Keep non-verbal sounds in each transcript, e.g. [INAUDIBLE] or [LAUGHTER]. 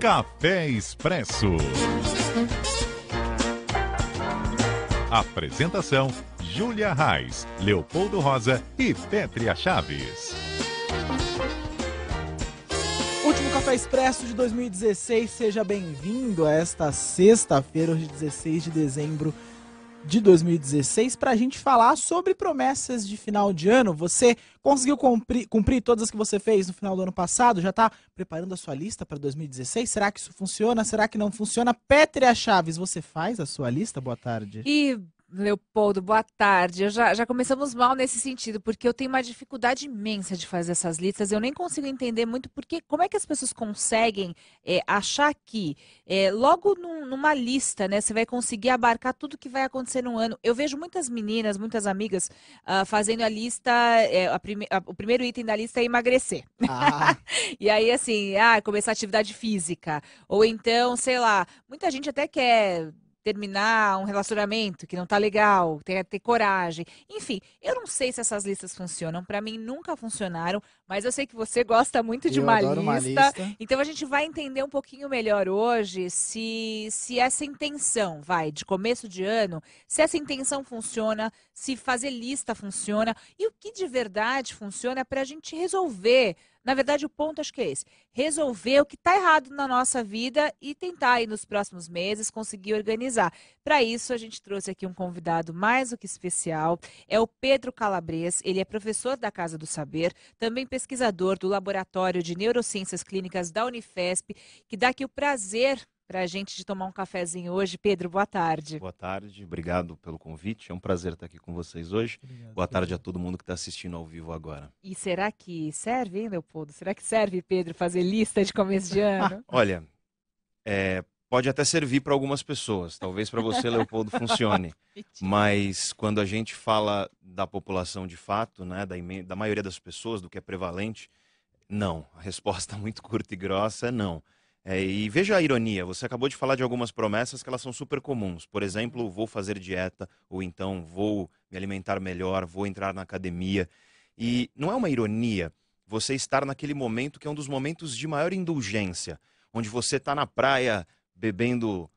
Café Expresso. Apresentação: Júlia Reis, Leopoldo Rosa e Petria Chaves. Último Café Expresso de 2016, seja bem-vindo a esta sexta-feira, hoje 16 de dezembro de 2016 para a gente falar sobre promessas de final de ano. Você conseguiu cumprir, cumprir todas as que você fez no final do ano passado? Já está preparando a sua lista para 2016? Será que isso funciona? Será que não funciona? Petria Chaves, você faz a sua lista? Boa tarde. E Leopoldo, boa tarde. Eu já, já começamos mal nesse sentido, porque eu tenho uma dificuldade imensa de fazer essas listas. Eu nem consigo entender muito porque como é que as pessoas conseguem é, achar que é, logo num, numa lista, né, você vai conseguir abarcar tudo que vai acontecer no ano. Eu vejo muitas meninas, muitas amigas uh, fazendo a lista, é, a prime, a, o primeiro item da lista é emagrecer. Ah. [LAUGHS] e aí, assim, ah, começar atividade física. Ou então, sei lá, muita gente até quer terminar um relacionamento que não tá legal, ter, ter coragem. Enfim, eu não sei se essas listas funcionam. Para mim, nunca funcionaram, mas eu sei que você gosta muito eu de uma lista, uma lista, Então a gente vai entender um pouquinho melhor hoje se, se essa intenção, vai, de começo de ano, se essa intenção funciona, se fazer lista funciona e o que de verdade funciona é para a gente resolver na verdade, o ponto acho que é esse: resolver o que está errado na nossa vida e tentar aí nos próximos meses conseguir organizar. Para isso, a gente trouxe aqui um convidado mais do que especial. É o Pedro Calabres. Ele é professor da Casa do Saber, também pesquisador do Laboratório de Neurociências Clínicas da Unifesp, que dá aqui o prazer para a gente de tomar um cafezinho hoje. Pedro, boa tarde. Boa tarde, obrigado pelo convite. É um prazer estar aqui com vocês hoje. Obrigado, boa tarde Pedro. a todo mundo que está assistindo ao vivo agora. E será que serve, hein, Leopoldo? Será que serve, Pedro, fazer lista de começo de ano? [LAUGHS] Olha, é, pode até servir para algumas pessoas. Talvez para você, Leopoldo, funcione. [LAUGHS] Mas quando a gente fala da população de fato, né, da, da maioria das pessoas, do que é prevalente, não. A resposta [LAUGHS] muito curta e grossa é não. É, e veja a ironia, você acabou de falar de algumas promessas que elas são super comuns. Por exemplo, vou fazer dieta, ou então vou me alimentar melhor, vou entrar na academia. E é. não é uma ironia você estar naquele momento que é um dos momentos de maior indulgência, onde você está na praia bebendo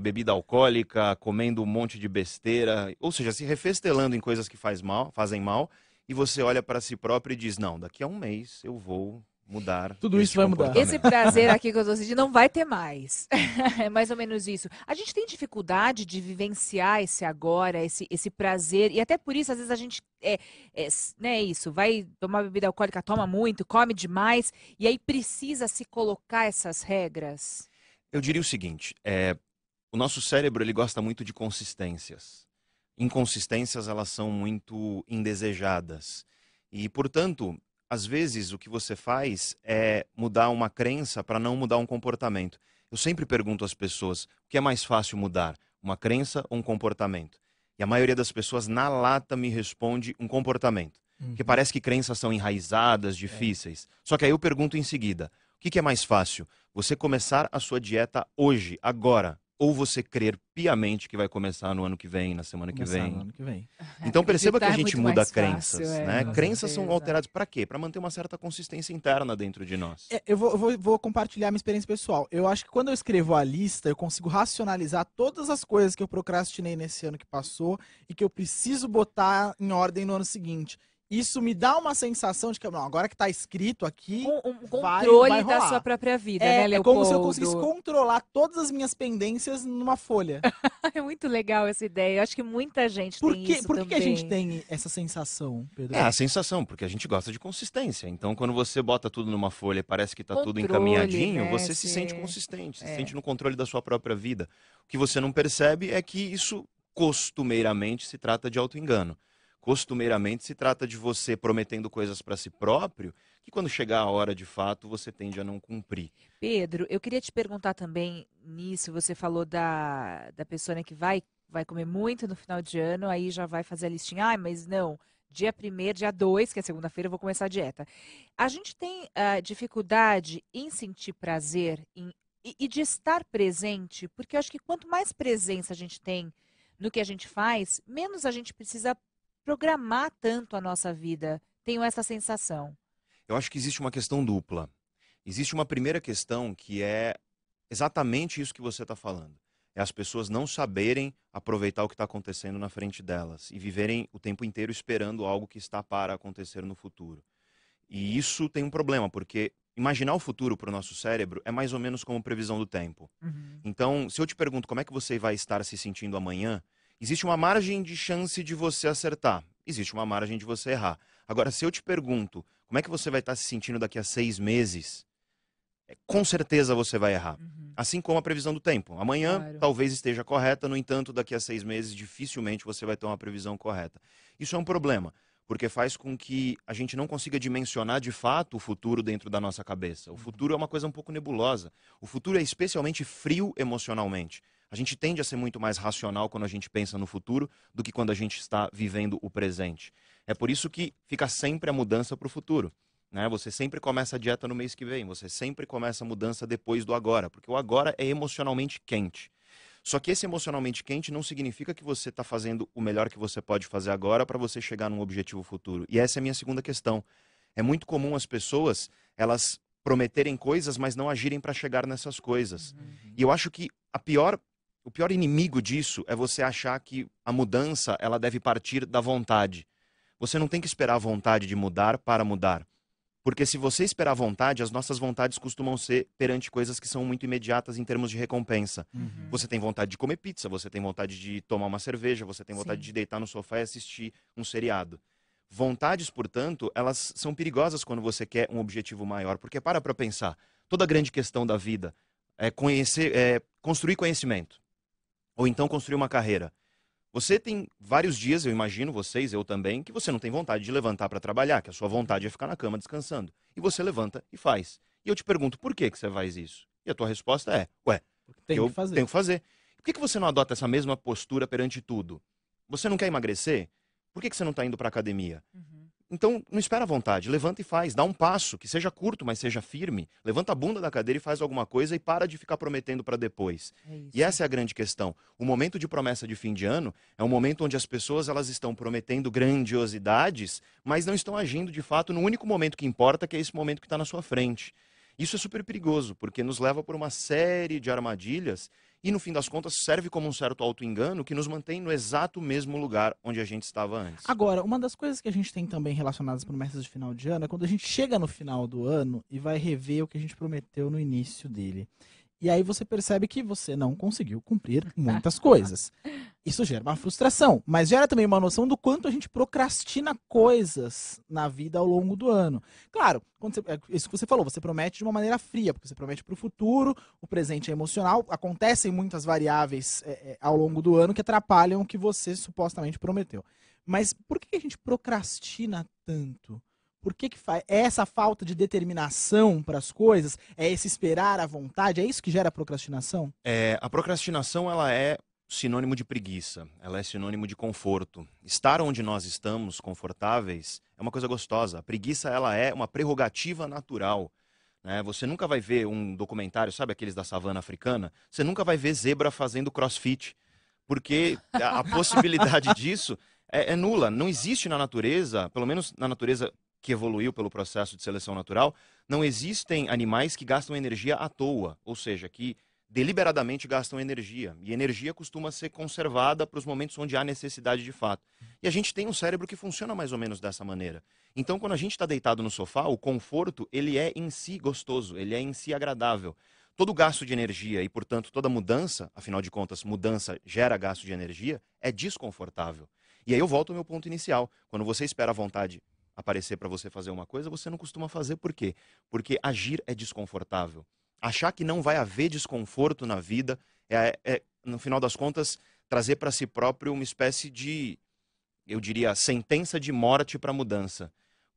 bebida alcoólica, comendo um monte de besteira, ou seja, se refestelando em coisas que faz mal, fazem mal, e você olha para si próprio e diz: Não, daqui a um mês eu vou mudar. Tudo isso vai mudar. Esse prazer aqui que eu estou sentindo não vai ter mais. [LAUGHS] é mais ou menos isso. A gente tem dificuldade de vivenciar esse agora, esse, esse prazer. E até por isso, às vezes, a gente. É, é né, isso, vai tomar bebida alcoólica, toma muito, come demais. E aí precisa se colocar essas regras. Eu diria o seguinte: é, o nosso cérebro ele gosta muito de consistências. Inconsistências, elas são muito indesejadas. E, portanto, às vezes o que você faz é mudar uma crença para não mudar um comportamento. Eu sempre pergunto às pessoas o que é mais fácil mudar, uma crença ou um comportamento. E a maioria das pessoas na lata me responde um comportamento. Uhum. Porque parece que crenças são enraizadas, é. difíceis. É. Só que aí eu pergunto em seguida: o que, que é mais fácil? Você começar a sua dieta hoje, agora, ou você crer piamente que vai começar no ano que vem, na semana que, vem. No ano que vem. É, então perceba que a gente muda crenças, fácil, é, né? É, crenças são alteradas para quê? Para manter uma certa consistência interna dentro de nós. É, eu vou, vou, vou, compartilhar minha experiência pessoal. Eu acho que quando eu escrevo a lista, eu consigo racionalizar todas as coisas que eu procrastinei nesse ano que passou e que eu preciso botar em ordem no ano seguinte isso me dá uma sensação de que, não, agora que tá escrito aqui. Um, um controle vai, vai da sua própria vida, é, né, Leopoldo? É como se eu conseguisse controlar todas as minhas pendências numa folha. [LAUGHS] é muito legal essa ideia. Eu acho que muita gente por tem que, isso. Por que, que a gente tem essa sensação, Pedro? É a sensação, porque a gente gosta de consistência. Então, quando você bota tudo numa folha e parece que tá controle, tudo encaminhadinho, né, você se sente consistente, se é. sente no controle da sua própria vida. O que você não percebe é que isso costumeiramente se trata de auto-engano costumeiramente se trata de você prometendo coisas para si próprio, que quando chegar a hora de fato você tende a não cumprir. Pedro, eu queria te perguntar também nisso, você falou da, da pessoa né, que vai, vai comer muito no final de ano, aí já vai fazer a listinha, ah, mas não, dia 1 dia 2, que é segunda-feira, eu vou começar a dieta. A gente tem uh, dificuldade em sentir prazer em, e, e, de estar presente, porque eu acho que quanto mais presença a gente tem no que a gente faz, menos a gente precisa programar tanto a nossa vida. Tenho essa sensação. Eu acho que existe uma questão dupla. Existe uma primeira questão que é exatamente isso que você está falando. É as pessoas não saberem aproveitar o que está acontecendo na frente delas e viverem o tempo inteiro esperando algo que está para acontecer no futuro. E isso tem um problema, porque imaginar o futuro para o nosso cérebro é mais ou menos como previsão do tempo. Uhum. Então, se eu te pergunto como é que você vai estar se sentindo amanhã, Existe uma margem de chance de você acertar, existe uma margem de você errar. Agora, se eu te pergunto como é que você vai estar tá se sentindo daqui a seis meses, é, com certeza você vai errar. Uhum. Assim como a previsão do tempo. Amanhã claro. talvez esteja correta, no entanto, daqui a seis meses dificilmente você vai ter uma previsão correta. Isso é um problema, porque faz com que a gente não consiga dimensionar de fato o futuro dentro da nossa cabeça. O uhum. futuro é uma coisa um pouco nebulosa. O futuro é especialmente frio emocionalmente. A gente tende a ser muito mais racional quando a gente pensa no futuro do que quando a gente está vivendo o presente. É por isso que fica sempre a mudança para o futuro. Né? Você sempre começa a dieta no mês que vem, você sempre começa a mudança depois do agora, porque o agora é emocionalmente quente. Só que esse emocionalmente quente não significa que você está fazendo o melhor que você pode fazer agora para você chegar num objetivo futuro. E essa é a minha segunda questão. É muito comum as pessoas elas prometerem coisas, mas não agirem para chegar nessas coisas. Uhum. E eu acho que a pior o pior inimigo disso é você achar que a mudança ela deve partir da vontade. Você não tem que esperar a vontade de mudar para mudar. Porque se você esperar a vontade, as nossas vontades costumam ser perante coisas que são muito imediatas em termos de recompensa. Uhum. Você tem vontade de comer pizza, você tem vontade de tomar uma cerveja, você tem vontade Sim. de deitar no sofá e assistir um seriado. Vontades, portanto, elas são perigosas quando você quer um objetivo maior. Porque para para pensar, toda grande questão da vida é conhecer, é construir conhecimento ou então construir uma carreira. Você tem vários dias, eu imagino, vocês, eu também, que você não tem vontade de levantar para trabalhar, que a sua vontade é ficar na cama descansando. E você levanta e faz. E eu te pergunto, por que, que você faz isso? E a tua resposta é, ué, tem eu que fazer. tenho que fazer. Por que, que você não adota essa mesma postura perante tudo? Você não quer emagrecer? Por que, que você não está indo para academia? Uhum. Então, não espera a vontade, levanta e faz, dá um passo, que seja curto, mas seja firme. Levanta a bunda da cadeira e faz alguma coisa e para de ficar prometendo para depois. É e essa é a grande questão. O momento de promessa de fim de ano é um momento onde as pessoas elas estão prometendo grandiosidades, mas não estão agindo de fato no único momento que importa, que é esse momento que está na sua frente. Isso é super perigoso, porque nos leva por uma série de armadilhas e no fim das contas serve como um certo auto-engano que nos mantém no exato mesmo lugar onde a gente estava antes. Agora, uma das coisas que a gente tem também relacionadas às promessas de final de ano é quando a gente chega no final do ano e vai rever o que a gente prometeu no início dele. E aí você percebe que você não conseguiu cumprir [LAUGHS] muitas coisas. Isso gera uma frustração, mas gera também uma noção do quanto a gente procrastina coisas na vida ao longo do ano. Claro, você, é isso que você falou, você promete de uma maneira fria, porque você promete para o futuro, o presente é emocional, acontecem muitas variáveis é, é, ao longo do ano que atrapalham o que você supostamente prometeu. Mas por que a gente procrastina tanto? Por que, que É essa falta de determinação para as coisas? É esse esperar à vontade? É isso que gera a procrastinação? É, a procrastinação ela é sinônimo de preguiça, ela é sinônimo de conforto. Estar onde nós estamos, confortáveis, é uma coisa gostosa. A preguiça ela é uma prerrogativa natural. Né? Você nunca vai ver um documentário, sabe aqueles da savana africana? Você nunca vai ver zebra fazendo crossfit, porque a, a possibilidade [LAUGHS] disso é, é nula. Não existe na natureza, pelo menos na natureza que evoluiu pelo processo de seleção natural, não existem animais que gastam energia à toa, ou seja, que deliberadamente gastam energia. E energia costuma ser conservada para os momentos onde há necessidade de fato. E a gente tem um cérebro que funciona mais ou menos dessa maneira. Então, quando a gente está deitado no sofá, o conforto ele é em si gostoso, ele é em si agradável. Todo gasto de energia e, portanto, toda mudança, afinal de contas, mudança gera gasto de energia, é desconfortável. E aí eu volto ao meu ponto inicial. Quando você espera a vontade aparecer para você fazer uma coisa, você não costuma fazer por quê? Porque agir é desconfortável. Achar que não vai haver desconforto na vida é, é no final das contas, trazer para si próprio uma espécie de, eu diria, sentença de morte para mudança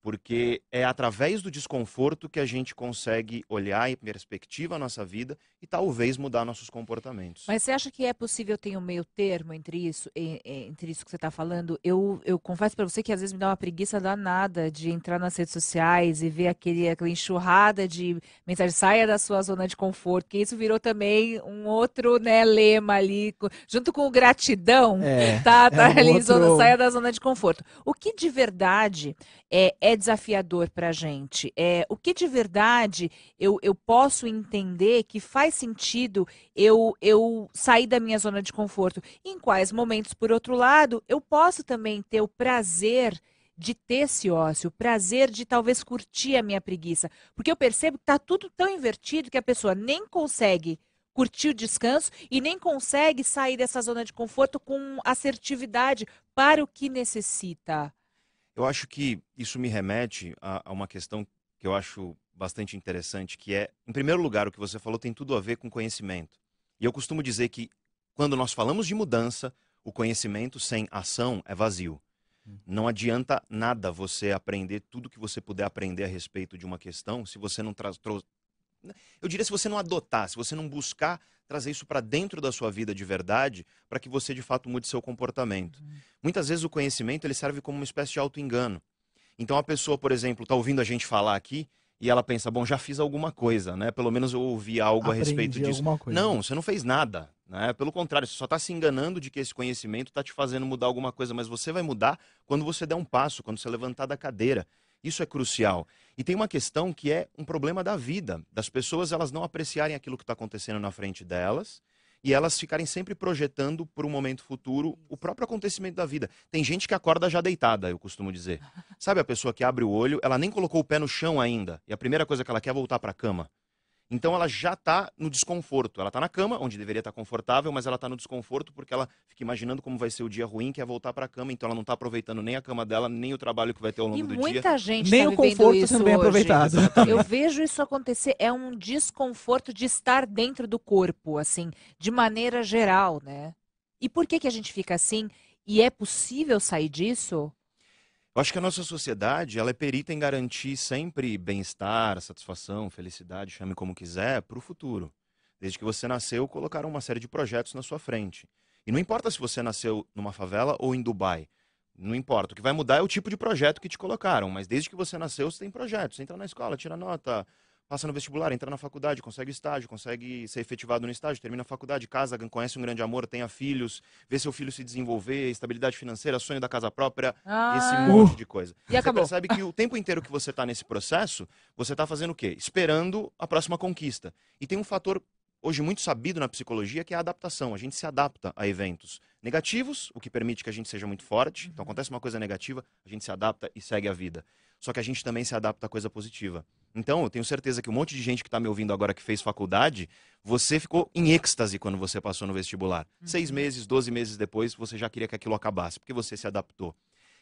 porque é. é através do desconforto que a gente consegue olhar em perspectiva a nossa vida e talvez mudar nossos comportamentos. Mas você acha que é possível ter um meio termo entre isso, entre isso que você está falando? Eu, eu confesso para você que às vezes me dá uma preguiça danada de entrar nas redes sociais e ver aquele, aquela enxurrada de mensagem, saia da sua zona de conforto, que isso virou também um outro né, lema ali, junto com gratidão, é, tá, [LAUGHS] é tá é um ali, outro... zona, saia da zona de conforto. O que de verdade é, é desafiador para a gente? É, o que de verdade eu, eu posso entender que faz sentido eu, eu sair da minha zona de conforto? em quais momentos, por outro lado, eu posso também ter o prazer de ter esse ócio, o prazer de talvez curtir a minha preguiça? Porque eu percebo que está tudo tão invertido que a pessoa nem consegue curtir o descanso e nem consegue sair dessa zona de conforto com assertividade para o que necessita. Eu acho que isso me remete a, a uma questão que eu acho bastante interessante, que é, em primeiro lugar, o que você falou tem tudo a ver com conhecimento. E eu costumo dizer que quando nós falamos de mudança, o conhecimento sem ação é vazio. Hum. Não adianta nada você aprender tudo que você puder aprender a respeito de uma questão se você não eu diria se você não adotar, se você não buscar trazer isso para dentro da sua vida de verdade, para que você de fato mude seu comportamento. Uhum. Muitas vezes o conhecimento ele serve como uma espécie de auto-engano. Então a pessoa, por exemplo, está ouvindo a gente falar aqui e ela pensa, bom, já fiz alguma coisa, né? Pelo menos eu ouvi algo Aprendi a respeito disso. Não, você não fez nada. Né? Pelo contrário, você só está se enganando de que esse conhecimento está te fazendo mudar alguma coisa, mas você vai mudar quando você der um passo, quando você levantar da cadeira. Isso é crucial. E tem uma questão que é um problema da vida, das pessoas elas não apreciarem aquilo que está acontecendo na frente delas e elas ficarem sempre projetando para um momento futuro o próprio acontecimento da vida. Tem gente que acorda já deitada, eu costumo dizer. Sabe a pessoa que abre o olho, ela nem colocou o pé no chão ainda e a primeira coisa que ela quer é voltar para a cama. Então ela já está no desconforto. Ela está na cama, onde deveria estar tá confortável, mas ela está no desconforto porque ela fica imaginando como vai ser o dia ruim, que é voltar para a cama. Então ela não está aproveitando nem a cama dela, nem o trabalho que vai ter ao longo e do muita dia. muita gente nem tá o conforto isso sendo bem é aproveitado. Eu [LAUGHS] vejo isso acontecer. É um desconforto de estar dentro do corpo, assim, de maneira geral, né? E por que que a gente fica assim? E é possível sair disso? Eu acho que a nossa sociedade ela é perita em garantir sempre bem-estar, satisfação, felicidade, chame como quiser, para o futuro. Desde que você nasceu, colocaram uma série de projetos na sua frente. E não importa se você nasceu numa favela ou em Dubai. Não importa. O que vai mudar é o tipo de projeto que te colocaram. Mas desde que você nasceu, você tem projetos. Você entra na escola, tira nota, passa no vestibular, entra na faculdade, consegue estágio, consegue ser efetivado no estágio, termina a faculdade, casa, conhece um grande amor, tenha filhos, vê seu filho se desenvolver, estabilidade financeira, sonho da casa própria, ah, esse monte de coisa. E você percebe que o tempo inteiro que você está nesse processo, você está fazendo o quê? Esperando a próxima conquista. E tem um fator hoje muito sabido na psicologia, que é a adaptação. A gente se adapta a eventos negativos, o que permite que a gente seja muito forte. Então uhum. acontece uma coisa negativa, a gente se adapta e segue a vida só que a gente também se adapta a coisa positiva. Então, eu tenho certeza que um monte de gente que está me ouvindo agora que fez faculdade, você ficou em êxtase quando você passou no vestibular. Uhum. Seis meses, doze meses depois, você já queria que aquilo acabasse, porque você se adaptou.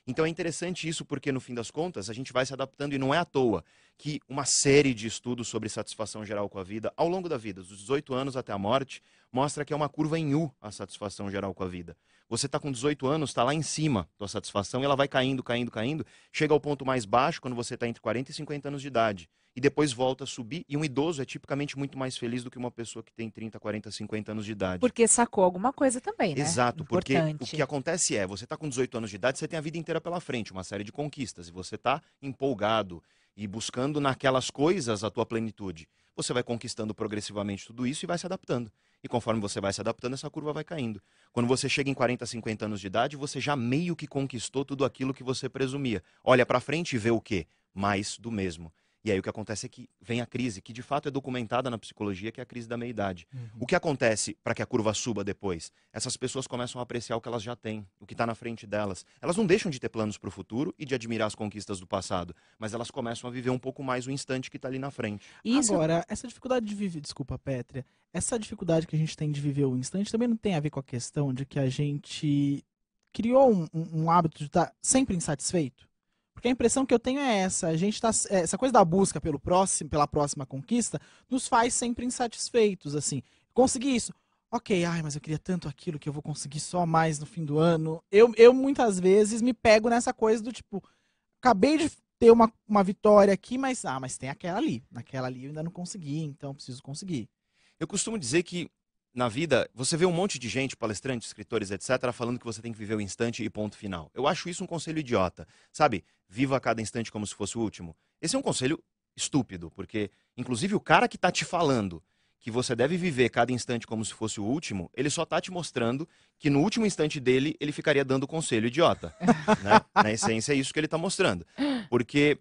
Então é interessante isso porque, no fim das contas, a gente vai se adaptando e não é à toa que uma série de estudos sobre satisfação geral com a vida, ao longo da vida, dos 18 anos até a morte, mostra que é uma curva em U a satisfação geral com a vida. Você está com 18 anos, está lá em cima da satisfação e ela vai caindo, caindo, caindo, chega ao ponto mais baixo quando você está entre 40 e 50 anos de idade e depois volta a subir. E um idoso é tipicamente muito mais feliz do que uma pessoa que tem 30, 40, 50 anos de idade. Porque sacou alguma coisa também, né? Exato, Importante. porque o que acontece é, você está com 18 anos de idade, você tem a vida inteira pela frente, uma série de conquistas, e você está empolgado e buscando naquelas coisas a tua plenitude. Você vai conquistando progressivamente tudo isso e vai se adaptando. E conforme você vai se adaptando, essa curva vai caindo. Quando você chega em 40, 50 anos de idade, você já meio que conquistou tudo aquilo que você presumia. Olha para frente e vê o quê? Mais do mesmo. E aí o que acontece é que vem a crise, que de fato é documentada na psicologia, que é a crise da meia-idade. Uhum. O que acontece para que a curva suba depois? Essas pessoas começam a apreciar o que elas já têm, o que está na frente delas. Elas não deixam de ter planos para o futuro e de admirar as conquistas do passado, mas elas começam a viver um pouco mais o instante que está ali na frente. Isso... Agora, essa dificuldade de viver, desculpa, Pétria, essa dificuldade que a gente tem de viver o instante também não tem a ver com a questão de que a gente criou um, um hábito de estar tá sempre insatisfeito? Porque a impressão que eu tenho é essa. A gente tá, é, essa coisa da busca pelo próximo, pela próxima conquista, nos faz sempre insatisfeitos, assim. Consegui isso. Ok, ai, mas eu queria tanto aquilo que eu vou conseguir só mais no fim do ano. Eu, eu muitas vezes me pego nessa coisa do tipo, acabei de ter uma, uma vitória aqui, mas ah, mas tem aquela ali. Naquela ali eu ainda não consegui, então preciso conseguir. Eu costumo dizer que na vida, você vê um monte de gente, palestrantes, escritores, etc., falando que você tem que viver o instante e ponto final. Eu acho isso um conselho idiota. Sabe? Viva cada instante como se fosse o último. Esse é um conselho estúpido, porque, inclusive, o cara que está te falando que você deve viver cada instante como se fosse o último, ele só está te mostrando que no último instante dele, ele ficaria dando conselho idiota. [LAUGHS] né? Na essência, é isso que ele está mostrando. Porque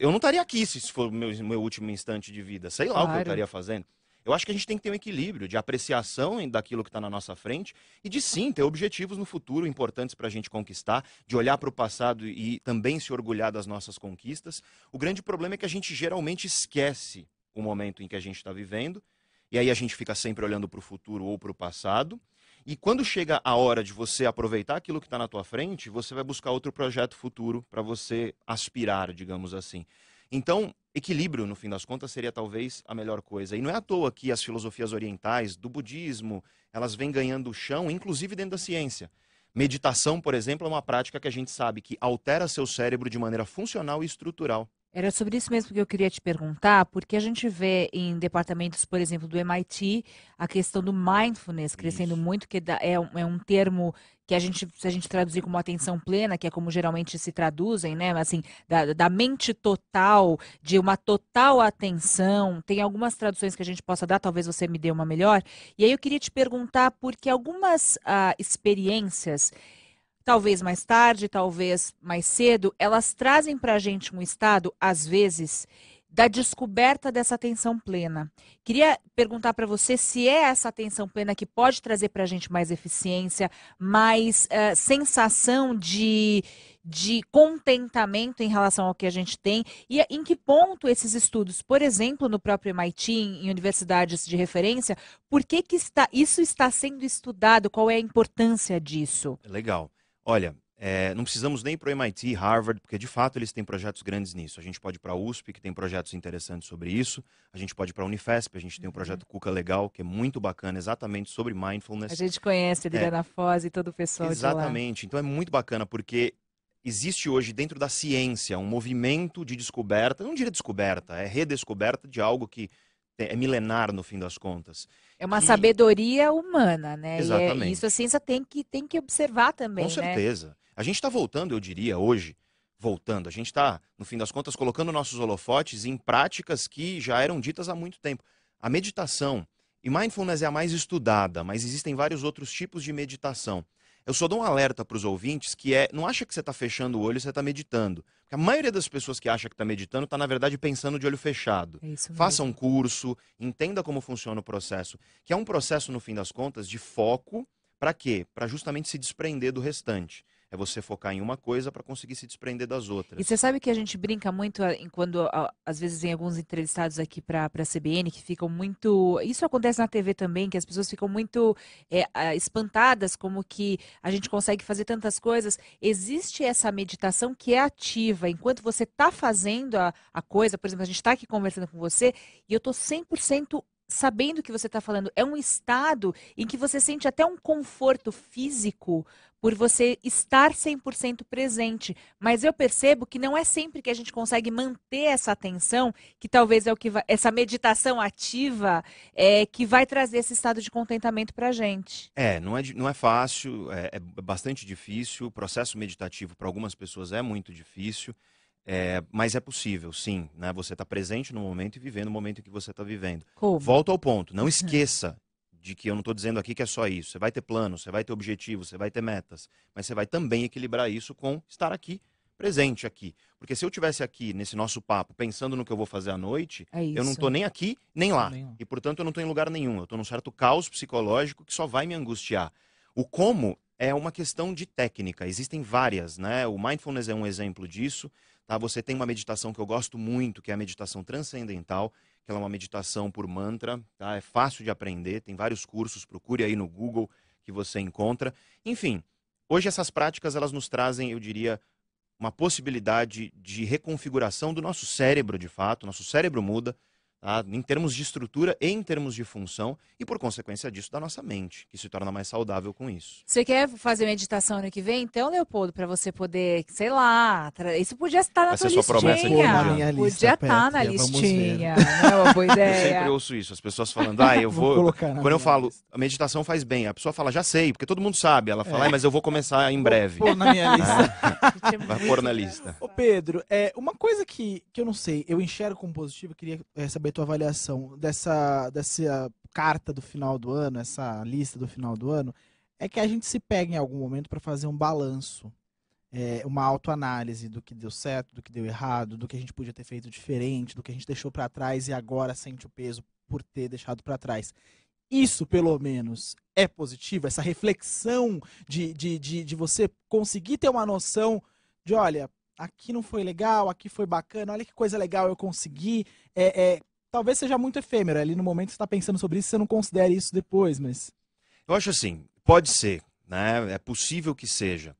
eu não estaria aqui se for o meu, meu último instante de vida. Sei lá claro. o que eu estaria fazendo. Eu acho que a gente tem que ter um equilíbrio de apreciação daquilo que está na nossa frente e de sim ter objetivos no futuro importantes para a gente conquistar, de olhar para o passado e também se orgulhar das nossas conquistas. O grande problema é que a gente geralmente esquece o momento em que a gente está vivendo e aí a gente fica sempre olhando para o futuro ou para o passado. E quando chega a hora de você aproveitar aquilo que está na tua frente, você vai buscar outro projeto futuro para você aspirar, digamos assim. Então, equilíbrio, no fim das contas, seria talvez a melhor coisa. E não é à toa que as filosofias orientais, do budismo, elas vêm ganhando chão, inclusive dentro da ciência. Meditação, por exemplo, é uma prática que a gente sabe que altera seu cérebro de maneira funcional e estrutural. Era sobre isso mesmo que eu queria te perguntar, porque a gente vê em departamentos, por exemplo, do MIT, a questão do mindfulness crescendo isso. muito, que é um, é um termo que a gente, se a gente traduzir como atenção plena, que é como geralmente se traduzem, né? Assim, da, da, mente total, de uma total atenção. Tem algumas traduções que a gente possa dar, talvez você me dê uma melhor. E aí eu queria te perguntar, porque algumas ah, experiências talvez mais tarde, talvez mais cedo, elas trazem para a gente um estado, às vezes, da descoberta dessa atenção plena. Queria perguntar para você se é essa atenção plena que pode trazer para a gente mais eficiência, mais uh, sensação de, de contentamento em relação ao que a gente tem e em que ponto esses estudos, por exemplo, no próprio MIT, em universidades de referência, por que, que está, isso está sendo estudado? Qual é a importância disso? Legal. Olha, é, não precisamos nem para o MIT, Harvard, porque de fato eles têm projetos grandes nisso. A gente pode ir para a USP, que tem projetos interessantes sobre isso. A gente pode ir para a Unifesp, a gente tem um uhum. projeto Cuca Legal, que é muito bacana, exatamente sobre mindfulness. A gente conhece a Adriana é, Foz e todo o pessoal Exatamente. Então é muito bacana, porque existe hoje dentro da ciência um movimento de descoberta, não diria descoberta, é redescoberta de algo que é milenar no fim das contas. É uma sabedoria humana, né? É, Exatamente. E isso a ciência tem que, tem que observar também. Com né? certeza. Né? A gente está voltando, eu diria, hoje, voltando, a gente está, no fim das contas, colocando nossos holofotes em práticas que já eram ditas há muito tempo. A meditação, e mindfulness é a mais estudada, mas existem vários outros tipos de meditação. Eu só dou um alerta para os ouvintes que é, não acha que você está fechando o olho e você está meditando a maioria das pessoas que acha que está meditando está, na verdade, pensando de olho fechado. É Faça um curso, entenda como funciona o processo, que é um processo, no fim das contas, de foco para quê? Para justamente se desprender do restante. É você focar em uma coisa para conseguir se desprender das outras. E você sabe que a gente brinca muito ah, quando, ah, às vezes, em alguns entrevistados aqui para a CBN, que ficam muito. Isso acontece na TV também, que as pessoas ficam muito é, ah, espantadas, como que a gente consegue fazer tantas coisas. Existe essa meditação que é ativa. Enquanto você está fazendo a, a coisa, por exemplo, a gente está aqui conversando com você e eu estou 100% sabendo o que você está falando. É um estado em que você sente até um conforto físico, por você estar 100% presente. Mas eu percebo que não é sempre que a gente consegue manter essa atenção, que talvez é o que vai, essa meditação ativa é que vai trazer esse estado de contentamento para a gente. É, não é, não é fácil, é, é bastante difícil. O processo meditativo para algumas pessoas é muito difícil. É, mas é possível, sim. Né? Você está presente no momento e vivendo o momento que você está vivendo. Como? Volto ao ponto. Não esqueça de que eu não estou dizendo aqui que é só isso. Você vai ter planos, você vai ter objetivos, você vai ter metas, mas você vai também equilibrar isso com estar aqui, presente aqui. Porque se eu tivesse aqui nesse nosso papo pensando no que eu vou fazer à noite, é eu não estou nem aqui nem lá. E portanto eu não estou em lugar nenhum. Eu estou num certo caos psicológico que só vai me angustiar. O como é uma questão de técnica. Existem várias, né? O mindfulness é um exemplo disso. Tá? Você tem uma meditação que eu gosto muito, que é a meditação transcendental, que ela é uma meditação por mantra, tá? É fácil de aprender, tem vários cursos, procure aí no Google que você encontra. Enfim, hoje essas práticas elas nos trazem, eu diria, uma possibilidade de reconfiguração do nosso cérebro, de fato, nosso cérebro muda, tá? em termos de estrutura e em termos de função, e por consequência disso, da nossa mente, que se torna mais saudável com isso. Você quer fazer meditação ano que vem? Então, Leopoldo, para você poder, sei lá, tra... isso podia estar na Essa é sua promessa listinha. podia tá estar na listinha. Não é uma boa [LAUGHS] ideia. Eu sempre ouço isso, as pessoas falando, ah, eu vou. vou Quando eu falo, lista. a meditação faz bem, a pessoa fala, já sei, porque todo mundo sabe. Ela fala, é. ah, mas eu vou começar em breve. Vou pôr na minha [LAUGHS] ah, lista. É. Vai pôr na lista. Ô, Pedro, é, uma coisa que, que eu não sei, eu enxergo como positivo, eu queria é, saber a tua avaliação dessa, dessa carta do final do ano, essa lista do final do ano, é que a gente se pega em algum momento para fazer um balanço, é, uma autoanálise do que deu certo, do que deu errado, do que a gente podia ter feito diferente, do que a gente deixou para trás e agora sente o peso por ter deixado para trás. Isso, pelo menos, é positivo, essa reflexão de, de, de, de você conseguir ter uma noção de, olha, aqui não foi legal, aqui foi bacana, olha que coisa legal eu consegui. É, é, talvez seja muito efêmero. Ali no momento você está pensando sobre isso, você não considere isso depois, mas. Eu acho assim, pode ser, né? É possível que seja.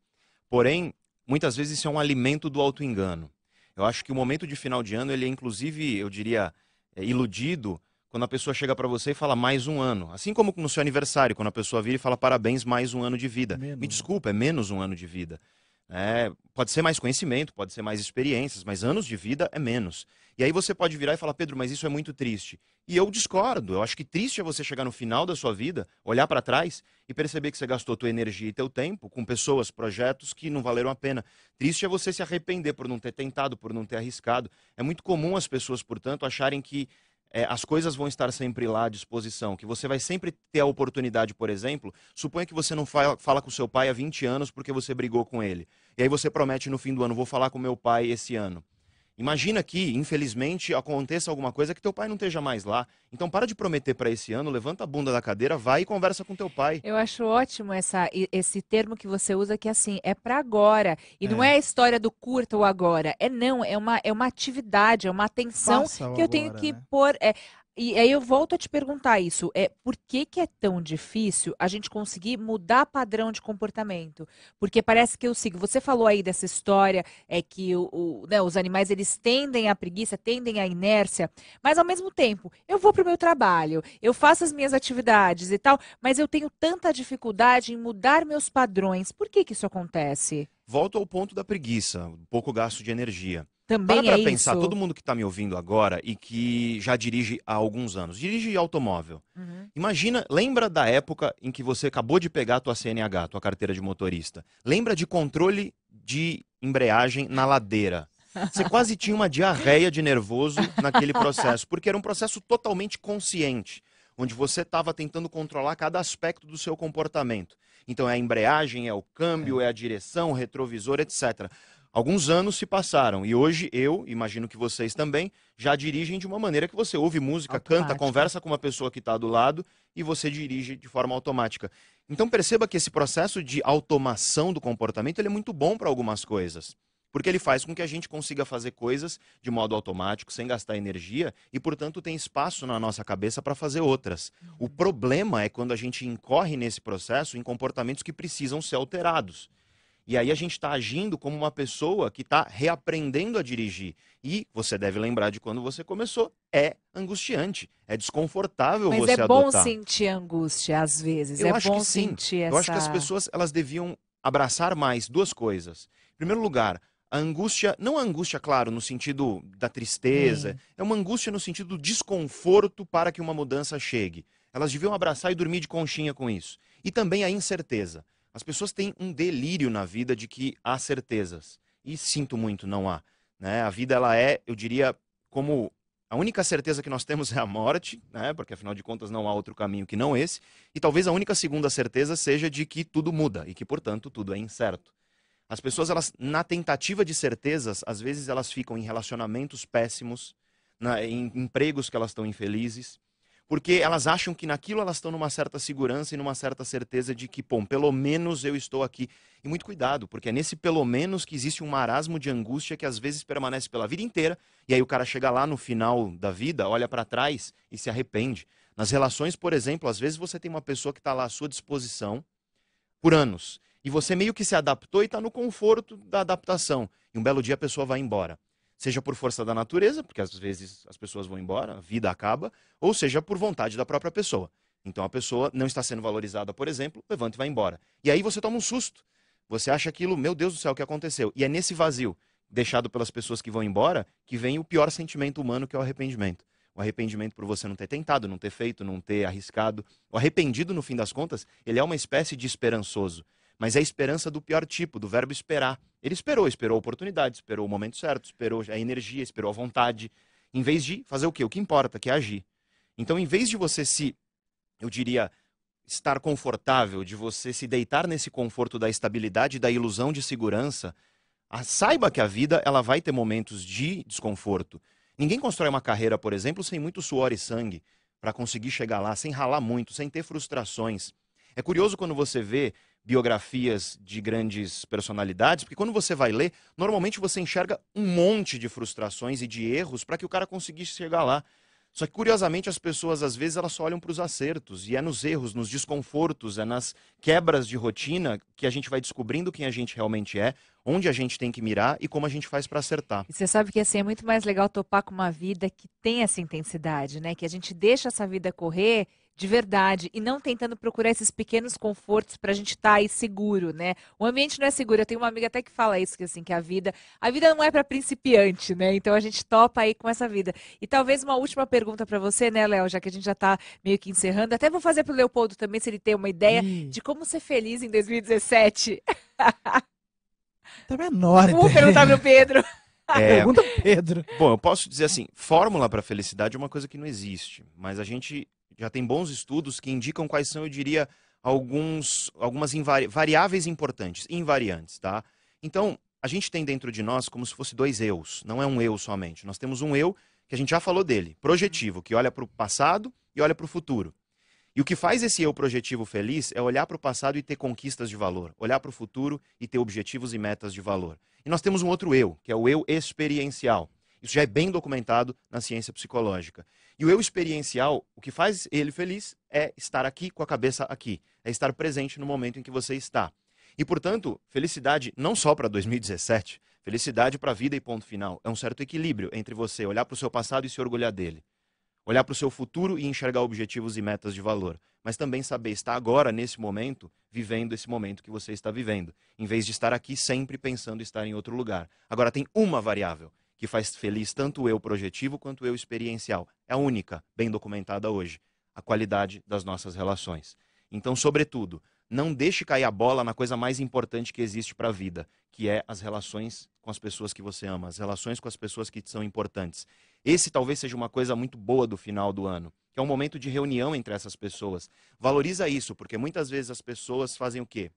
Porém, muitas vezes isso é um alimento do auto-engano. Eu acho que o momento de final de ano, ele é inclusive, eu diria, é iludido quando a pessoa chega para você e fala mais um ano. Assim como no seu aniversário, quando a pessoa vira e fala parabéns, mais um ano de vida. Menos. Me desculpa, é menos um ano de vida. É, pode ser mais conhecimento, pode ser mais experiências, mas anos de vida é menos. E aí você pode virar e falar, Pedro, mas isso é muito triste. E eu discordo. Eu acho que triste é você chegar no final da sua vida, olhar para trás e perceber que você gastou tua energia e teu tempo com pessoas, projetos que não valeram a pena. Triste é você se arrepender por não ter tentado, por não ter arriscado. É muito comum as pessoas, portanto, acharem que é, as coisas vão estar sempre lá à disposição, que você vai sempre ter a oportunidade, por exemplo, suponha que você não fala, fala com seu pai há 20 anos porque você brigou com ele. E aí você promete no fim do ano, vou falar com meu pai esse ano. Imagina que, infelizmente, aconteça alguma coisa que teu pai não esteja mais lá. Então para de prometer para esse ano, levanta a bunda da cadeira, vai e conversa com teu pai. Eu acho ótimo essa, esse termo que você usa que é assim, é para agora. E é. não é a história do curto ou agora. É não, é uma, é uma atividade, é uma atenção que eu agora, tenho que né? pôr. É, e aí eu volto a te perguntar isso, é por que, que é tão difícil a gente conseguir mudar padrão de comportamento? Porque parece que eu sigo, você falou aí dessa história, é que o, o, né, os animais eles tendem à preguiça, tendem à inércia, mas ao mesmo tempo, eu vou para o meu trabalho, eu faço as minhas atividades e tal, mas eu tenho tanta dificuldade em mudar meus padrões, por que que isso acontece? Volto ao ponto da preguiça, pouco gasto de energia. Também Para é pensar, isso. todo mundo que está me ouvindo agora e que já dirige há alguns anos, dirige automóvel. Uhum. Imagina, lembra da época em que você acabou de pegar a tua CNH, tua carteira de motorista. Lembra de controle de embreagem na ladeira. Você quase tinha uma diarreia de nervoso naquele processo, porque era um processo totalmente consciente, onde você estava tentando controlar cada aspecto do seu comportamento. Então é a embreagem, é o câmbio, é, é a direção, o retrovisor, etc. Alguns anos se passaram e hoje eu, imagino que vocês também, já dirigem de uma maneira que você ouve música, canta, conversa com uma pessoa que está do lado e você dirige de forma automática. Então perceba que esse processo de automação do comportamento é muito bom para algumas coisas. Porque ele faz com que a gente consiga fazer coisas de modo automático, sem gastar energia, e, portanto, tem espaço na nossa cabeça para fazer outras. O uhum. problema é quando a gente incorre nesse processo em comportamentos que precisam ser alterados. E aí a gente está agindo como uma pessoa que está reaprendendo a dirigir. E você deve lembrar de quando você começou, é angustiante, é desconfortável Mas você adotar. Mas é bom sentir angústia às vezes, Eu é acho bom que sim. Eu acho que as pessoas elas deviam abraçar mais duas coisas. Em primeiro lugar, a angústia, não a angústia, claro, no sentido da tristeza, é uma angústia no sentido do desconforto para que uma mudança chegue. Elas deviam abraçar e dormir de conchinha com isso. E também a incerteza. As pessoas têm um delírio na vida de que há certezas. E sinto muito, não há. Né? A vida, ela é, eu diria, como a única certeza que nós temos [LAUGHS] é a morte, né? porque afinal de contas não há outro caminho que não esse, e talvez a única segunda certeza seja de que tudo muda e que, portanto, tudo é incerto. As pessoas, elas, na tentativa de certezas, às vezes elas ficam em relacionamentos péssimos, na, né? em empregos que elas estão infelizes, porque elas acham que naquilo elas estão numa certa segurança e numa certa certeza de que, bom, pelo menos eu estou aqui. E muito cuidado, porque é nesse pelo menos que existe um marasmo de angústia que às vezes permanece pela vida inteira, e aí o cara chega lá no final da vida, olha para trás e se arrepende. Nas relações, por exemplo, às vezes você tem uma pessoa que está lá à sua disposição por anos, e você meio que se adaptou e está no conforto da adaptação, e um belo dia a pessoa vai embora. Seja por força da natureza, porque às vezes as pessoas vão embora, a vida acaba, ou seja por vontade da própria pessoa. Então a pessoa não está sendo valorizada, por exemplo, levanta e vai embora. E aí você toma um susto. Você acha aquilo, meu Deus do céu, o que aconteceu? E é nesse vazio deixado pelas pessoas que vão embora que vem o pior sentimento humano, que é o arrependimento. O arrependimento por você não ter tentado, não ter feito, não ter arriscado. O arrependido, no fim das contas, ele é uma espécie de esperançoso. Mas é a esperança do pior tipo, do verbo esperar. Ele esperou, esperou a oportunidade, esperou o momento certo, esperou a energia, esperou a vontade. Em vez de fazer o quê? O que importa, que é agir. Então, em vez de você se, eu diria, estar confortável, de você se deitar nesse conforto da estabilidade, da ilusão de segurança, a, saiba que a vida ela vai ter momentos de desconforto. Ninguém constrói uma carreira, por exemplo, sem muito suor e sangue para conseguir chegar lá, sem ralar muito, sem ter frustrações. É curioso quando você vê biografias de grandes personalidades, porque quando você vai ler, normalmente você enxerga um monte de frustrações e de erros para que o cara conseguisse chegar lá. Só que curiosamente as pessoas às vezes elas só olham para os acertos e é nos erros, nos desconfortos, é nas quebras de rotina que a gente vai descobrindo quem a gente realmente é, onde a gente tem que mirar e como a gente faz para acertar. E você sabe que assim é muito mais legal topar com uma vida que tem essa intensidade, né? Que a gente deixa essa vida correr de verdade e não tentando procurar esses pequenos confortos para a gente estar tá aí seguro, né? O ambiente não é seguro. Eu tenho uma amiga até que fala isso que assim que a vida, a vida não é para principiante, né? Então a gente topa aí com essa vida. E talvez uma última pergunta para você, né, Léo, já que a gente já está meio que encerrando. Até vou fazer para o Leopoldo também se ele tem uma ideia Ih. de como ser feliz em 2017. Tá menor. Vou ideia. perguntar pro Pedro. É... [LAUGHS] Pergunta Pedro. Bom, eu posso dizer assim, fórmula para felicidade é uma coisa que não existe, mas a gente já tem bons estudos que indicam quais são, eu diria, alguns, algumas variáveis importantes, invariantes, tá? Então, a gente tem dentro de nós como se fosse dois eus, não é um eu somente. Nós temos um eu que a gente já falou dele, projetivo, que olha para o passado e olha para o futuro. E o que faz esse eu projetivo feliz é olhar para o passado e ter conquistas de valor, olhar para o futuro e ter objetivos e metas de valor. E nós temos um outro eu, que é o eu experiencial isso já é bem documentado na ciência psicológica. E o eu experiencial, o que faz ele feliz é estar aqui com a cabeça aqui, é estar presente no momento em que você está. E, portanto, felicidade não só para 2017, felicidade para a vida e ponto final. É um certo equilíbrio entre você olhar para o seu passado e se orgulhar dele. Olhar para o seu futuro e enxergar objetivos e metas de valor. Mas também saber estar agora, nesse momento, vivendo esse momento que você está vivendo. Em vez de estar aqui sempre pensando estar em outro lugar. Agora, tem uma variável que faz feliz tanto eu projetivo quanto eu experiencial. É a única, bem documentada hoje, a qualidade das nossas relações. Então, sobretudo, não deixe cair a bola na coisa mais importante que existe para a vida, que é as relações com as pessoas que você ama, as relações com as pessoas que te são importantes. Esse talvez seja uma coisa muito boa do final do ano, que é um momento de reunião entre essas pessoas. Valoriza isso, porque muitas vezes as pessoas fazem o quê?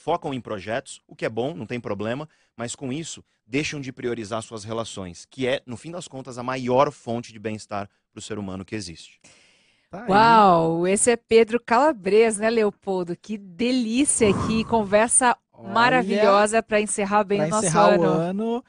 focam em projetos, o que é bom, não tem problema, mas com isso deixam de priorizar suas relações, que é, no fim das contas, a maior fonte de bem-estar para o ser humano que existe. Tá Uau, esse é Pedro Calabres, né, Leopoldo? Que delícia, aqui, ah. conversa Olha, maravilhosa para encerrar bem pra o nosso encerrar ano. O ano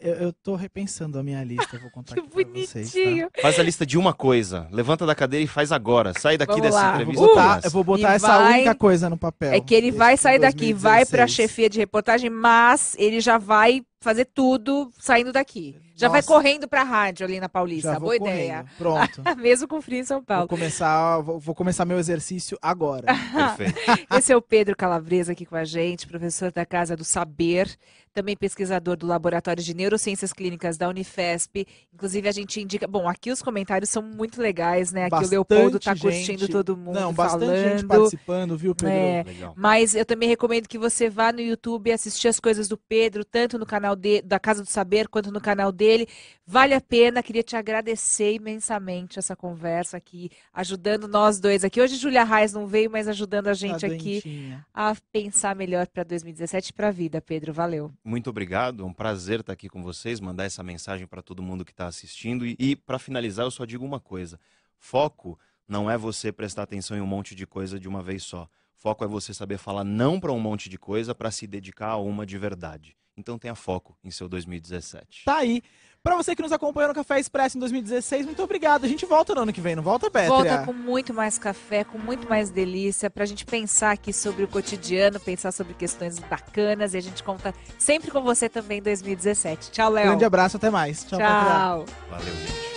eu, eu tô repensando a minha lista, vou contar [LAUGHS] que bonitinho. Vocês, tá? Faz a lista de uma coisa. Levanta da cadeira e faz agora. Sai daqui Vamos dessa lá. entrevista. Eu vou botar, eu vou botar essa vai... única coisa no papel. É que ele vai sair 2016. daqui, vai pra chefia de reportagem, mas ele já vai fazer tudo saindo daqui. Já Nossa. vai correndo pra rádio ali na Paulista. Boa correndo. ideia. Pronto. [LAUGHS] Mesmo com frio em São Paulo. Vou começar, vou começar meu exercício agora. [LAUGHS] Perfeito. Esse é o Pedro Calabresa aqui com a gente, professor da Casa do Saber também pesquisador do Laboratório de Neurociências Clínicas da Unifesp. Inclusive, a gente indica. Bom, aqui os comentários são muito legais, né? Aqui bastante o Leopoldo está curtindo todo mundo. Não, bastante falando. gente participando, viu, Pedro? É, mas eu também recomendo que você vá no YouTube assistir as coisas do Pedro, tanto no canal de, da Casa do Saber quanto no canal dele. Vale a pena, queria te agradecer imensamente essa conversa aqui, ajudando nós dois aqui. Hoje Julia Reis não veio, mas ajudando a gente a aqui a pensar melhor para 2017 e para a vida, Pedro. Valeu muito obrigado. É um prazer estar aqui com vocês, mandar essa mensagem para todo mundo que está assistindo. E, e para finalizar, eu só digo uma coisa: foco não é você prestar atenção em um monte de coisa de uma vez só. Foco é você saber falar não para um monte de coisa para se dedicar a uma de verdade. Então tenha foco em seu 2017. Tá aí. Para você que nos acompanhou no Café Expresso em 2016, muito obrigado. A gente volta no ano que vem, não volta, Petra? Volta com muito mais café, com muito mais delícia, para a gente pensar aqui sobre o cotidiano, pensar sobre questões bacanas e a gente conta sempre com você também em 2017. Tchau, Léo. Grande abraço, até mais. Tchau. Tchau. Valeu, gente.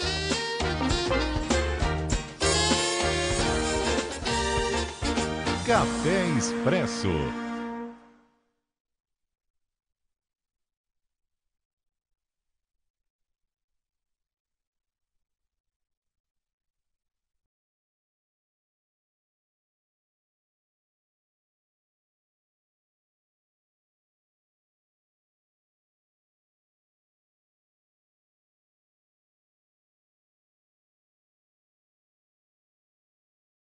Café Expresso